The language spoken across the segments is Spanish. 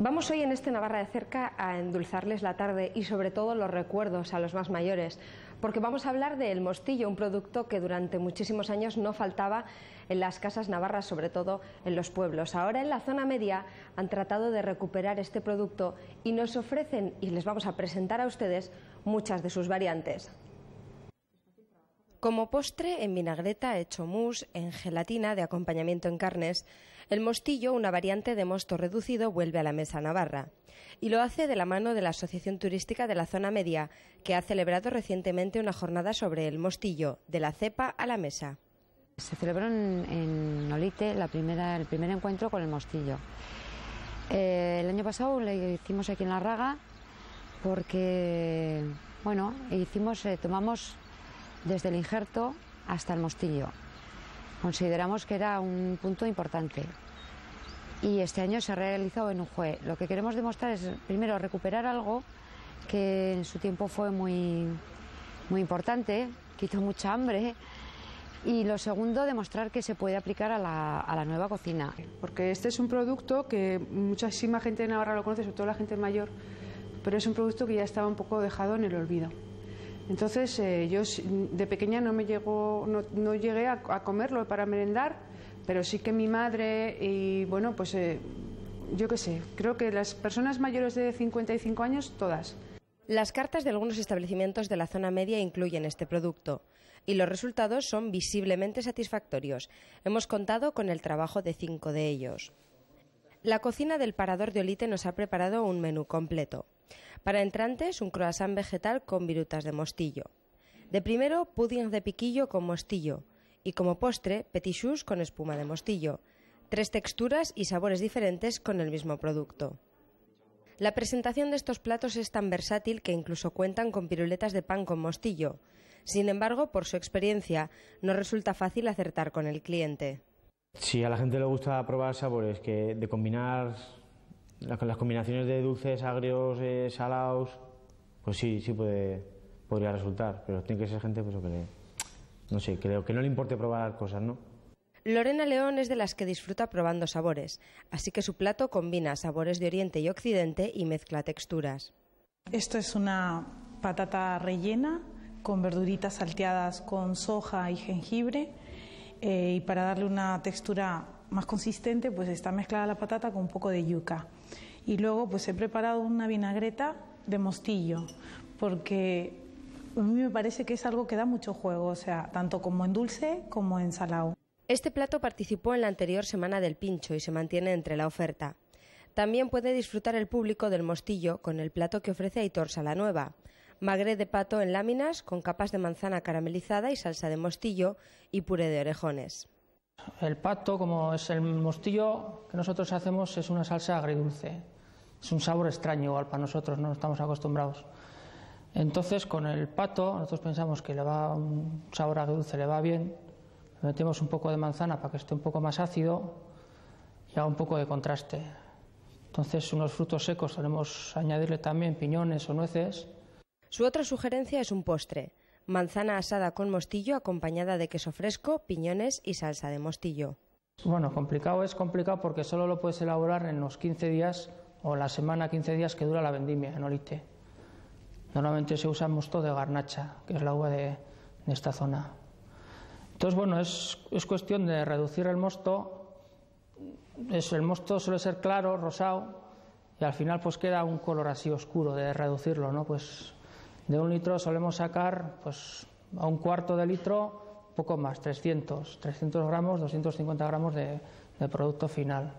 Vamos hoy en este Navarra de cerca a endulzarles la tarde y sobre todo los recuerdos a los más mayores, porque vamos a hablar del mostillo, un producto que durante muchísimos años no faltaba en las casas navarras, sobre todo en los pueblos. Ahora en la zona media han tratado de recuperar este producto y nos ofrecen y les vamos a presentar a ustedes muchas de sus variantes. Como postre, en vinagreta, hecho mousse, en gelatina, de acompañamiento en carnes, el mostillo, una variante de mosto reducido, vuelve a la mesa navarra. Y lo hace de la mano de la Asociación Turística de la Zona Media, que ha celebrado recientemente una jornada sobre el mostillo, de la cepa a la mesa. Se celebró en, Nolite Olite la primera, el primer encuentro con el mostillo. Eh, el año pasado lo hicimos aquí en La Raga porque, bueno, hicimos, eh, tomamos desde el injerto hasta el mostillo. Consideramos que era un punto importante. Y este año se ha realizado en juez... Lo que queremos demostrar es, primero, recuperar algo que en su tiempo fue muy, muy importante, quitó mucha hambre. Y lo segundo, demostrar que se puede aplicar a la, a la, nueva cocina. Porque este es un producto que muchísima gente ahora lo conoce, sobre todo la gente mayor, pero es un producto que ya estaba un poco dejado en el olvido. Entonces eh, yo de pequeña no me no, llegué a, comerlo para merendar, pero sí que mi madre y bueno, pues eh, yo qué sé, creo que las personas mayores de 55 años, todas. Las cartas de algunos establecimientos de la zona media incluyen este producto y los resultados son visiblemente satisfactorios. Hemos contado con el trabajo de cinco de ellos. La cocina del Parador de Olite nos ha preparado un menú completo. Para entrantes, un croissant vegetal con virutas de mostillo. De primero, pudding de piquillo con mostillo. Y como postre, petit con espuma de mostillo. Tres texturas y sabores diferentes con el mismo producto. La presentación de estos platos es tan versátil que incluso cuentan con piruletas de pan con mostillo. Sin embargo, por su experiencia, no resulta fácil acertar con el cliente. Si a la gente le gusta probar sabores que de combinar las, combinaciones de dulces, agrios, eh, salados, pues sí, sí puede, podría resultar, pero tiene que ser gente pues, que, le, no sé, creo que no le importe probar cosas, ¿no? Lorena León es de las que disfruta probando sabores, así que su plato combina sabores de Oriente y Occidente y mezcla texturas. Esto es una patata rellena con verduritas salteadas con soja y jengibre eh, y para darle una textura más consistente, pues está mezclada la patata con un poco de yuca. Y luego pues he preparado una vinagreta de mostillo, porque a mí me parece que es algo que da mucho juego, o sea, tanto como en dulce como en salado. Este plato participó en la anterior semana del pincho y se mantiene entre la oferta. También puede disfrutar el público del mostillo con el plato que ofrece Aitor nueva, magret de pato en láminas con capas de manzana caramelizada y salsa de mostillo y puré de orejones. El pato, como es el mostillo que nosotros hacemos, es una salsa agridulce. Es un sabor extraño igual para nosotros, no estamos acostumbrados. Entonces, con el pato, nosotros pensamos que le va un sabor agridulce, le va bien. Le metemos un poco de manzana para que esté un poco más ácido y haga un poco de contraste. Entonces, unos frutos secos solemos añadirle también piñones o nueces. Su otra sugerencia es un postre manzana asada con mostillo acompañada de queso fresco, piñones y salsa de mostillo. Bueno, complicado es complicado porque solo lo puedes elaborar en los 15 días o la semana 15 días que dura la vendimia en Olite. Normalmente se usa mosto de garnacha, que es la uva de, esta zona. Entonces, bueno, es, cuestión de reducir el mosto. Es, el mosto suele ser claro, rosado, y al final pues queda un color así oscuro de reducirlo, ¿no? Pues de un litro solemos sacar pues, a un cuarto de litro poco más, 300, 300 gramos, 250 gramos de, producto final.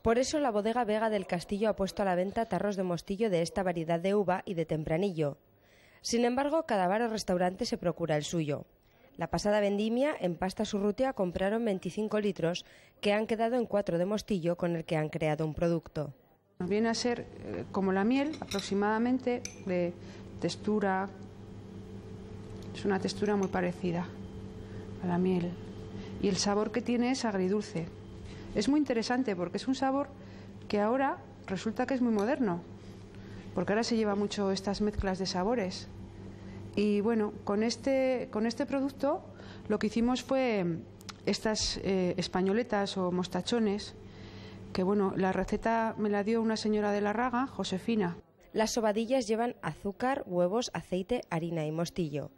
Por eso la bodega Vega del Castillo ha puesto a la venta tarros de mostillo de esta variedad de uva y de tempranillo. Sin embargo, cada bar o restaurante se procura el suyo. La pasada vendimia, en Pasta Surrutia compraron 25 litros que han quedado en cuatro de mostillo con el que han creado un producto. Viene a ser eh, como la miel, aproximadamente de textura. Es una textura muy parecida a la miel. Y el sabor que tiene es agridulce. Es muy interesante porque es un sabor que ahora resulta que es muy moderno. Porque ahora se lleva mucho estas mezclas de sabores. Y bueno, con este, con este producto lo que hicimos fue estas eh, españoletas o mostachones, que bueno, la receta me la dio una señora de la raga, Josefina. Las sobadillas llevan azúcar, huevos, aceite, harina y mostillo.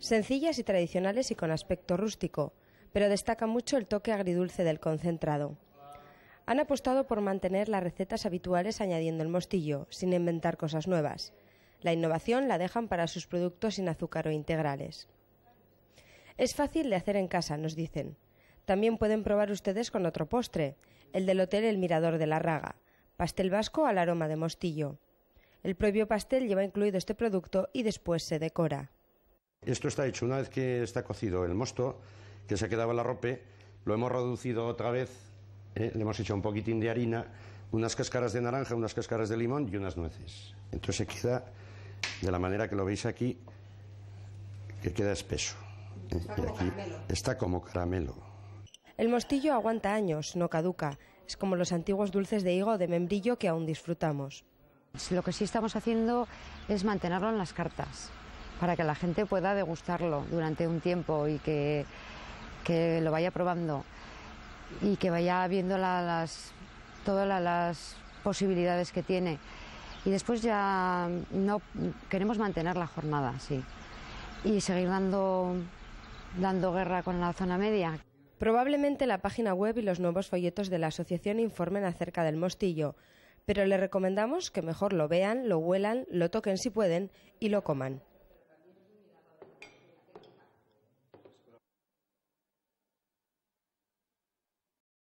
Sencillas y tradicionales y con aspecto rústico, pero destaca mucho el toque agridulce del concentrado. Han apostado por mantener las recetas habituales añadiendo el mostillo, sin inventar cosas nuevas. La innovación la dejan para sus productos sin azúcar o integrales. Es fácil de hacer en casa, nos dicen. También pueden probar ustedes con otro postre, el del Hotel El Mirador de la Raga, pastel vasco al aroma de mostillo. El propio pastel lleva incluido este producto y después se decora. Esto está hecho una vez que está cocido el mosto, que se ha quedaba la rope, lo hemos reducido otra vez, ¿eh? le hemos hecho un poquitín de harina, unas cáscaras de naranja, unas cáscaras de limón y unas nueces. Entonces se queda de la manera que lo veis aquí, que queda espeso. Está, como está como caramelo. El mostillo aguanta años, no caduca. Es como los antiguos dulces de higo de membrillo que aún disfrutamos. Lo que sí estamos haciendo es mantenerlo en las cartas, para que la gente pueda degustarlo durante un tiempo y que, lo vaya probando y que vaya viendo todas las posibilidades que tiene. Y después ya no queremos mantener la jornada, sí, y seguir dando, dando guerra con la zona media. Probablemente la página web y los nuevos folletos de la asociación informen acerca del mostillo pero le recomendamos que mejor lo vean, lo huelan, lo toquen si pueden y lo coman.